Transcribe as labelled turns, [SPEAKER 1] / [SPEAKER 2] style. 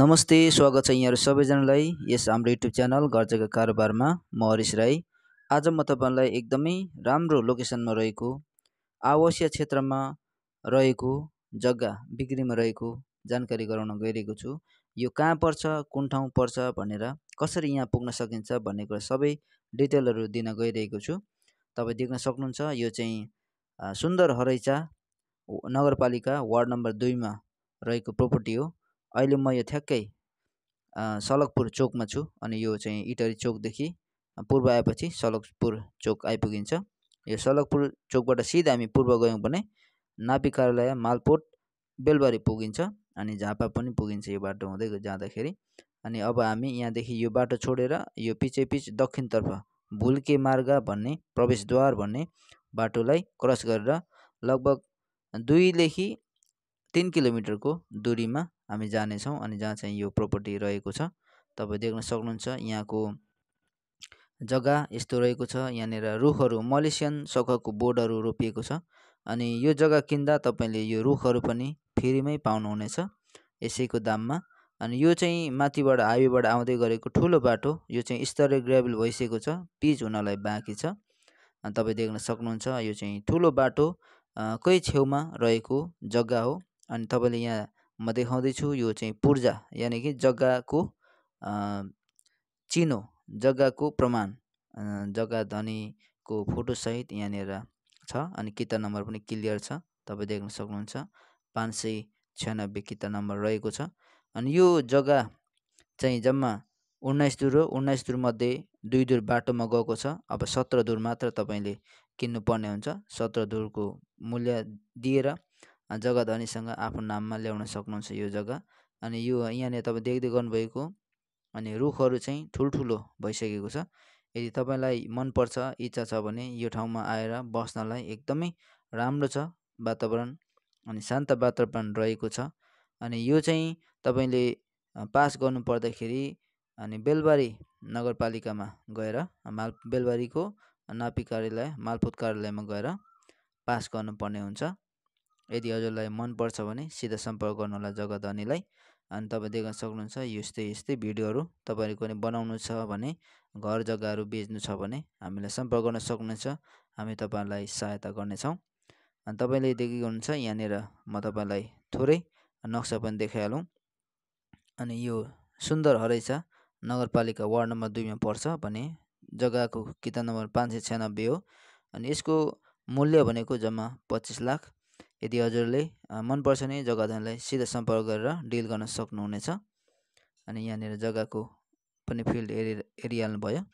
[SPEAKER 1] नमस्ते स्वागत छ यहाँहरू सबैजनालाई यस हाम्रो युट्युब च्यानल घर जग्गा कारोबारमा म हरिश राई आज म तपाईँलाई एकदमै राम्रो लोकेसनमा रहेको आवासीय क्षेत्रमा रहेको जग्गा बिक्रीमा रहेको जानकारी गराउन गइरहेको छु यो कहाँ पर्छ कुन ठाउँ पर्छ भनेर कसरी यहाँ पुग्न सकिन्छ भन्ने कुरा सबै डिटेलहरू दिन गइरहेको छु तपाईँ देख्न सक्नुहुन्छ यो चाहिँ सुन्दर हरैचा नगरपालिका वार्ड नम्बर दुईमा रहेको प्रोपर्टी हो अहिले म यो ठ्याक्कै सलकपुर चोकमा छु अनि यो चाहिँ इटरी चोकदेखि पूर्व आएपछि सलकपुर चोक आइपुगिन्छ यो सलकपुर चोकबाट सिधै हामी पूर्व गयौँ भने नापी कार्यालय मालपोट बेलबारी पुगिन्छ अनि झापा पनि पुगिन्छ यो बाटो हुँदै जाँदाखेरि अनि अब हामी यहाँदेखि यो बाटो छोडेर यो पिचे पिच दक्षिणतर्फ भुल्के मार्ग भन्ने प्रवेशद्वार भन्ने बाटोलाई क्रस गरेर लगभग दुईदेखि तिन किलोमिटरको दुरीमा हामी जानेछौँ अनि जहाँ चाहिँ यो प्रपर्टी रहेको छ तपाईँ देख्न सक्नुहुन्छ यहाँको जग्गा यस्तो रहेको छ यहाँनिर रुखहरू मलेसियन सखको बोर्डहरू रोपिएको छ अनि यो जग्गा किन्दा तपाईँले यो रुखहरू पनि फ्रीमै पाउनुहुनेछ यसैको दाममा अनि यो चाहिँ माथिबाट हाइवेबाट आउँदै गरेको ठुलो बाटो यो चाहिँ स्तरीय ग्रेभल भइसकेको छ पिच हुनलाई बाँकी छ अनि तपाईँ देख्न सक्नुहुन्छ यो चाहिँ ठुलो बाटो कै छेउमा रहेको जग्गा हो अनि तपाईँले यहाँ म देखाउँदैछु यो चाहिँ पूर्जा यानि कि जग्गाको चिनो जग्गाको प्रमाण जग्गा धनीको फोटोसहित यहाँनिर छ अनि किता नम्बर पनि क्लियर छ तपाईँ देख्न सक्नुहुन्छ पाँच सय छ्यानब्बे किता नम्बर रहेको छ अनि यो जग्गा चाहिँ जम्मा उन्नाइस दुर हो उन्नाइस दुरमध्ये दुई दुर बाटोमा गएको छ अब सत्र दुर मात्र तपाईँले किन्नुपर्ने हुन्छ सत्र दुरको मूल्य दिएर धनीसँग आफ्नो नाममा ल्याउन सक्नुहुन्छ यो जग्गा अनि यो यहाँनिर तपाईँ देख्दै गर्नुभएको अनि रुखहरू चाहिँ ठुल्ठुलो भइसकेको छ यदि तपाईँलाई मनपर्छ इच्छा छ भने यो ठाउँमा आएर बस्नलाई एकदमै राम्रो छ वातावरण अनि शान्त वातावरण रहेको छ अनि यो चाहिँ तपाईँले पास गर्नु पर्दाखेरि अनि बेलबारी नगरपालिकामा गएर माल बेलबारीको नापी कार्यालय मालपोत कार्यालयमा गएर पास गर्नुपर्ने हुन्छ यदि हजुरलाई मनपर्छ भने सिधा सम्पर्क गर्नुहोला धनीलाई अनि तपाईँ देख्न सक्नुहुन्छ यस्तै यस्तै भिडियोहरू तपाईँहरूको कुनै बनाउनु छ भने घर जग्गाहरू बेच्नु छ भने हामीलाई सम्पर्क गर्न सक्नुहुन्छ हामी तपाईँहरूलाई सहायता गर्नेछौँ अनि तपाईँले देखेको हुन्छ यहाँनिर म तपाईँलाई थोरै नक्सा पनि देखाइहालौँ अनि यो सुन्दर हरैसा नगरपालिका वार्ड नम्बर दुईमा पर्छ भने जग्गाको किताब नम्बर पाँच सय छ्यानब्बे हो अनि यसको मूल्य भनेको जम्मा पच्चिस लाख यदि हजुरले मनपर्छ भने जग्गाधनलाई सिधा सम्पर्क गरेर डिल गर्न सक्नुहुनेछ अनि यहाँनिर जग्गाको पनि फिल्ड एरिया एरियाल भयो